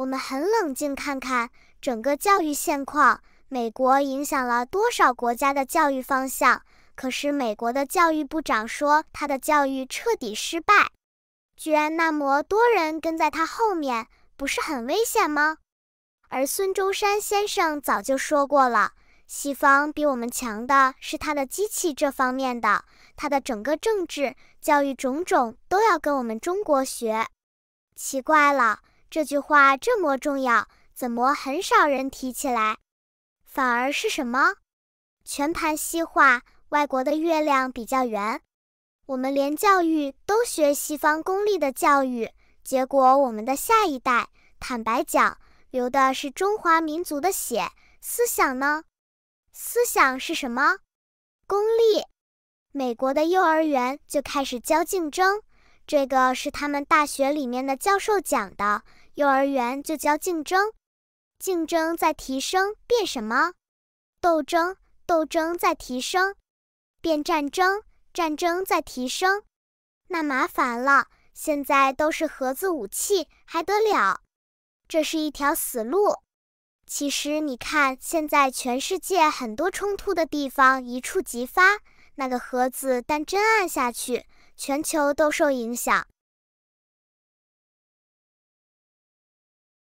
我们很冷静，看看整个教育现况，美国影响了多少国家的教育方向？可是美国的教育部长说他的教育彻底失败，居然那么多人跟在他后面，不是很危险吗？而孙中山先生早就说过了，西方比我们强的是他的机器这方面的，他的整个政治、教育种种都要跟我们中国学。奇怪了。这句话这么重要，怎么很少人提起来？反而是什么？全盘西化，外国的月亮比较圆。我们连教育都学西方功利的教育，结果我们的下一代，坦白讲，流的是中华民族的血。思想呢？思想是什么？功利。美国的幼儿园就开始教竞争。这个是他们大学里面的教授讲的，幼儿园就教竞争，竞争在提升变什么？斗争，斗争在提升变战争，战争在提升，那麻烦了。现在都是盒子武器，还得了？这是一条死路。其实你看，现在全世界很多冲突的地方一触即发，那个盒子弹真按下去。全球都受影响。